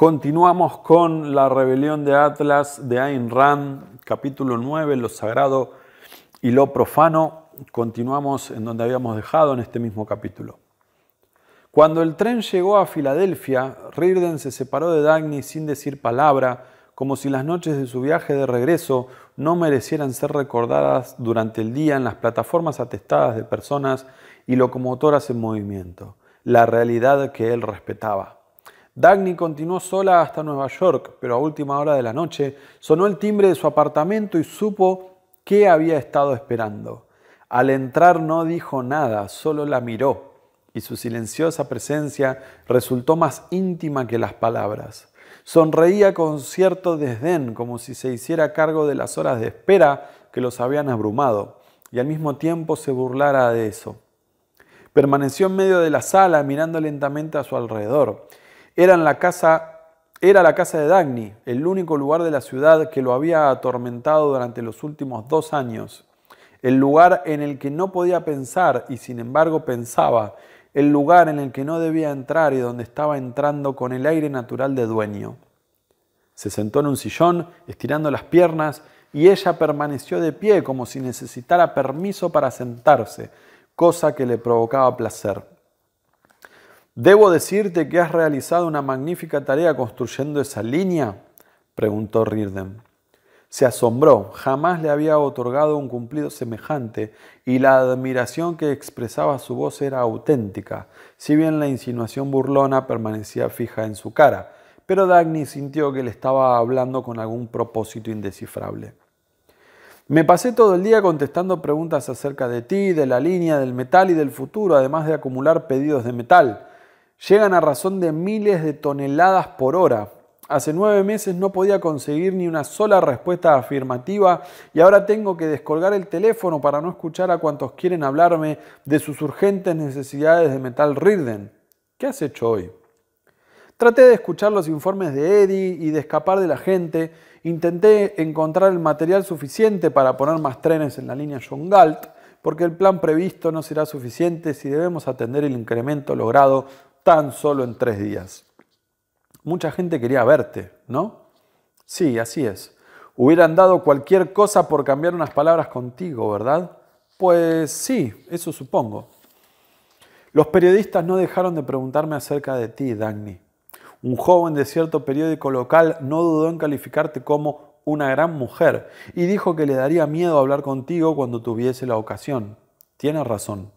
Continuamos con la rebelión de Atlas de Ayn Rand, capítulo 9, lo sagrado y lo profano. Continuamos en donde habíamos dejado en este mismo capítulo. Cuando el tren llegó a Filadelfia, Rirden se separó de Dagny sin decir palabra, como si las noches de su viaje de regreso no merecieran ser recordadas durante el día en las plataformas atestadas de personas y locomotoras en movimiento, la realidad que él respetaba. Dagny continuó sola hasta Nueva York, pero a última hora de la noche sonó el timbre de su apartamento y supo qué había estado esperando. Al entrar no dijo nada, solo la miró, y su silenciosa presencia resultó más íntima que las palabras. Sonreía con cierto desdén, como si se hiciera cargo de las horas de espera que los habían abrumado, y al mismo tiempo se burlara de eso. Permaneció en medio de la sala mirando lentamente a su alrededor la casa, era la casa de Dagny, el único lugar de la ciudad que lo había atormentado durante los últimos dos años, el lugar en el que no podía pensar y sin embargo pensaba, el lugar en el que no debía entrar y donde estaba entrando con el aire natural de dueño. Se sentó en un sillón, estirando las piernas, y ella permaneció de pie como si necesitara permiso para sentarse, cosa que le provocaba placer. ¿Debo decirte que has realizado una magnífica tarea construyendo esa línea? preguntó Rirden. Se asombró, jamás le había otorgado un cumplido semejante y la admiración que expresaba su voz era auténtica, si bien la insinuación burlona permanecía fija en su cara, pero Dagny sintió que le estaba hablando con algún propósito indescifrable. Me pasé todo el día contestando preguntas acerca de ti, de la línea, del metal y del futuro, además de acumular pedidos de metal. Llegan a razón de miles de toneladas por hora. Hace nueve meses no podía conseguir ni una sola respuesta afirmativa y ahora tengo que descolgar el teléfono para no escuchar a cuantos quieren hablarme de sus urgentes necesidades de metal Rirden. ¿Qué has hecho hoy? Traté de escuchar los informes de Eddie y de escapar de la gente. Intenté encontrar el material suficiente para poner más trenes en la línea John porque el plan previsto no será suficiente si debemos atender el incremento logrado tan solo en tres días. Mucha gente quería verte, ¿no? Sí, así es. Hubieran dado cualquier cosa por cambiar unas palabras contigo, ¿verdad? Pues sí, eso supongo. Los periodistas no dejaron de preguntarme acerca de ti, Dagny. Un joven de cierto periódico local no dudó en calificarte como una gran mujer y dijo que le daría miedo hablar contigo cuando tuviese la ocasión. Tienes razón.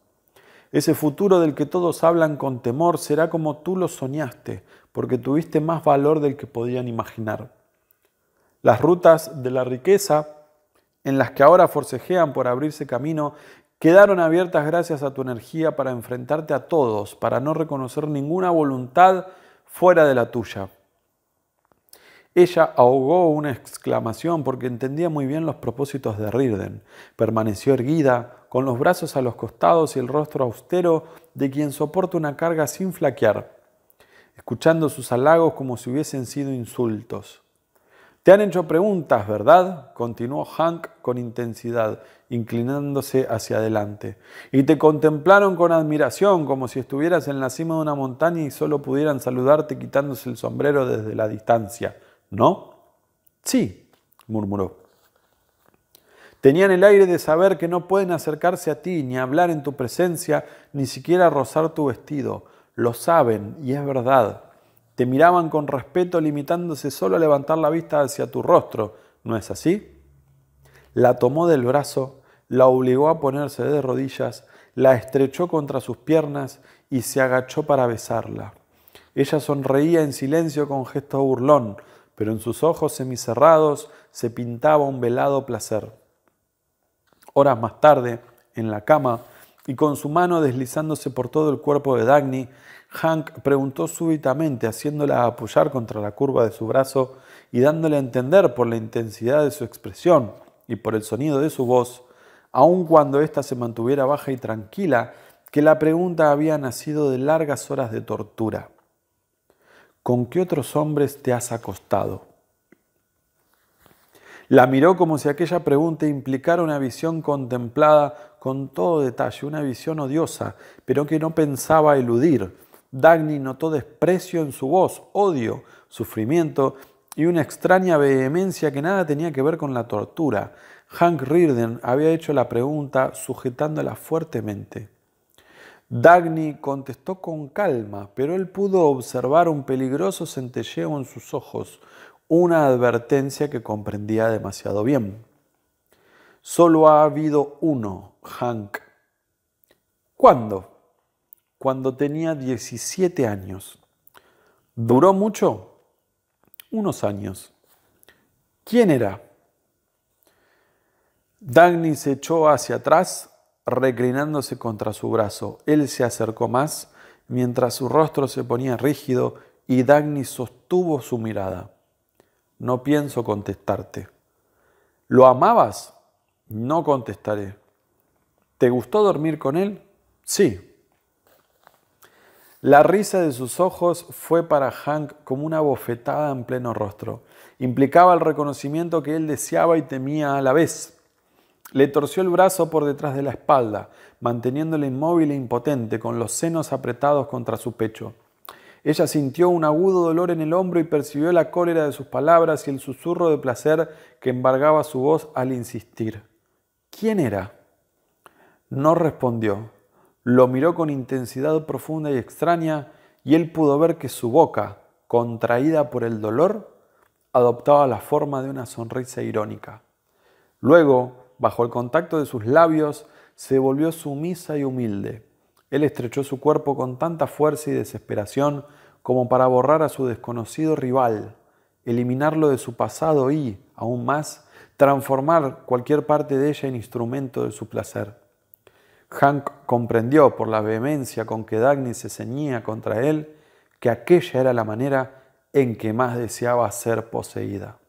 Ese futuro del que todos hablan con temor será como tú lo soñaste, porque tuviste más valor del que podían imaginar. Las rutas de la riqueza, en las que ahora forcejean por abrirse camino, quedaron abiertas gracias a tu energía para enfrentarte a todos, para no reconocer ninguna voluntad fuera de la tuya. Ella ahogó una exclamación porque entendía muy bien los propósitos de Rirden. Permaneció erguida, con los brazos a los costados y el rostro austero de quien soporta una carga sin flaquear, escuchando sus halagos como si hubiesen sido insultos. Te han hecho preguntas, ¿verdad? continuó Hank con intensidad, inclinándose hacia adelante. Y te contemplaron con admiración, como si estuvieras en la cima de una montaña y solo pudieran saludarte quitándose el sombrero desde la distancia. ¿No? Sí, murmuró. Tenían el aire de saber que no pueden acercarse a ti, ni hablar en tu presencia, ni siquiera rozar tu vestido. Lo saben, y es verdad. Te miraban con respeto, limitándose solo a levantar la vista hacia tu rostro. ¿No es así? La tomó del brazo, la obligó a ponerse de rodillas, la estrechó contra sus piernas y se agachó para besarla. Ella sonreía en silencio con gesto burlón, pero en sus ojos semicerrados se pintaba un velado placer. Horas más tarde, en la cama, y con su mano deslizándose por todo el cuerpo de Dagny, Hank preguntó súbitamente, haciéndola apoyar contra la curva de su brazo y dándole a entender por la intensidad de su expresión y por el sonido de su voz, aun cuando ésta se mantuviera baja y tranquila, que la pregunta había nacido de largas horas de tortura. ¿con qué otros hombres te has acostado? La miró como si aquella pregunta implicara una visión contemplada con todo detalle, una visión odiosa, pero que no pensaba eludir. Dagny notó desprecio en su voz, odio, sufrimiento y una extraña vehemencia que nada tenía que ver con la tortura. Hank Reardon había hecho la pregunta sujetándola fuertemente. Dagny contestó con calma, pero él pudo observar un peligroso centelleo en sus ojos, una advertencia que comprendía demasiado bien. Solo ha habido uno, Hank. ¿Cuándo? Cuando tenía 17 años. ¿Duró mucho? Unos años. ¿Quién era? Dagny se echó hacia atrás, reclinándose contra su brazo. Él se acercó más, mientras su rostro se ponía rígido y Dagny sostuvo su mirada. No pienso contestarte. ¿Lo amabas? No contestaré. ¿Te gustó dormir con él? Sí. La risa de sus ojos fue para Hank como una bofetada en pleno rostro. Implicaba el reconocimiento que él deseaba y temía a la vez. Le torció el brazo por detrás de la espalda, manteniéndola inmóvil e impotente, con los senos apretados contra su pecho. Ella sintió un agudo dolor en el hombro y percibió la cólera de sus palabras y el susurro de placer que embargaba su voz al insistir. ¿Quién era? No respondió. Lo miró con intensidad profunda y extraña y él pudo ver que su boca, contraída por el dolor, adoptaba la forma de una sonrisa irónica. Luego, Bajo el contacto de sus labios se volvió sumisa y humilde. Él estrechó su cuerpo con tanta fuerza y desesperación como para borrar a su desconocido rival, eliminarlo de su pasado y, aún más, transformar cualquier parte de ella en instrumento de su placer. Hank comprendió por la vehemencia con que Dagny se ceñía contra él que aquella era la manera en que más deseaba ser poseída.